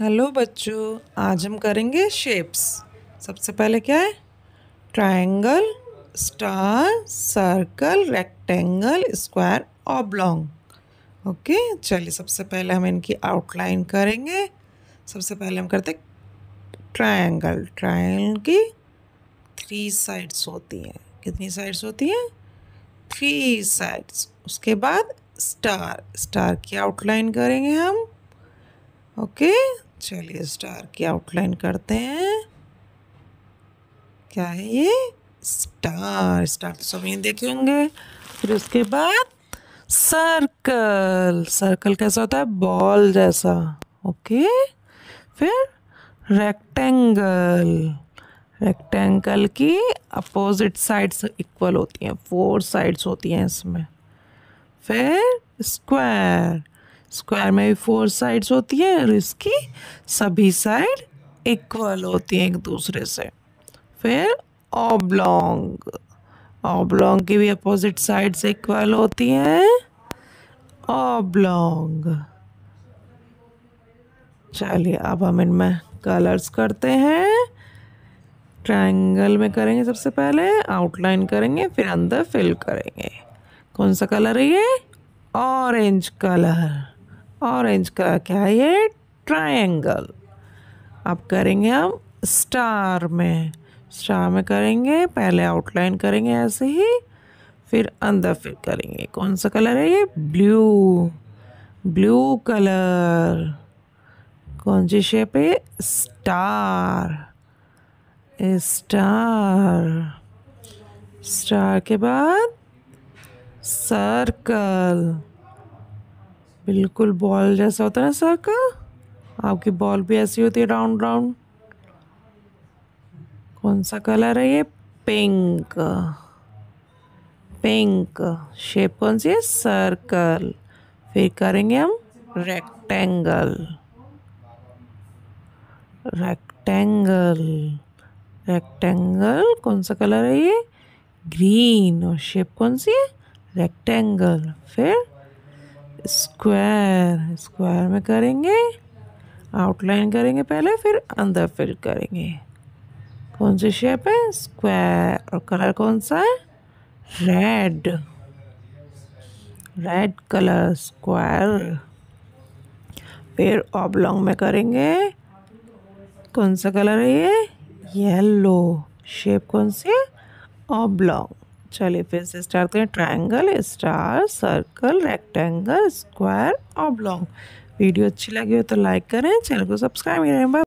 Hello बच्चों आज हम करेंगे शेप्स सबसे पहले क्या है triangle star circle rectangle square oblong okay चलिए सबसे पहले हम इनकी आउटलाइन करेंगे सबसे पहले हम करते ट्रायंगल ट्रायंगल की थ्री साइड्स होती हैं कितनी साइड्स होती हैं थ्री साइड्स उसके बाद स्टार स्टार की आउटलाइन करेंगे हम ओके okay? चलिए स्टार की आउटलाइन करते हैं क्या है ये स्टार स्टार तो सभी देखे होंगे फिर उसके बाद सर्कल सर्कल कैसा होता है बॉल जैसा ओके फिर रेक्टेंगल रेक्टेंगल की अपोजिट साइड्स इक्वल होती हैं फोर साइड्स होती हैं इसमें फिर स्क्वायर स्क्वायर में भी फोर साइड्स होती है और इसकी सभी साइड इक्वल होती है एक दूसरे से फिर ओब्लोंग ओब्लोंग की भी अपोजिट साइड्स इक्वल होती हैं ओब्लोंग चलिए अब हम इनमें कलर्स करते हैं ट्रायंगल में करेंगे सबसे पहले आउटलाइन करेंगे फिर अंदर फिल करेंगे कौन सा कलर है ये ऑरेंज कलर ऑरेंज कलर क्या है ये ट्राइंगल अब करेंगे हम स्टार में स्टार में करेंगे पहले आउटलाइन करेंगे ऐसे ही फिर अंदर फिर करेंगे कौन सा कलर है ये ब्लू ब्लू कलर कौन सी शेप है स्टार स्टार स्टार के बाद सर्कल बिल्कुल बॉल जैसा होता है ना का आपकी बॉल भी ऐसी होती है राउंड राउंड कौन सा कलर है ये पिंक पिंक शेप कौन सी है सर्कल फिर करेंगे हम रेक्टेंगल रेक्टेंगल रेक्टेंगल कौन सा कलर है ये ग्रीन और शेप कौन सी है रेक्टेंगल फिर स्क्वायर स्क्वायर में करेंगे आउटलाइन करेंगे पहले फिर अंदर फिल करेंगे कौन सी शेप है स्क्वायर और कलर कौन सा है रेड रेड कलर स्क्वायर फिर ऑबलोंग में करेंगे कौन सा कलर है ये येलो शेप कौन सी है ऑबलोंग चलिए फिर से स्टार्ट करें triangle star circle rectangle square oblong video अच्छी लगी हो तो लाइक करें चैनल को सब्सक्राइब करें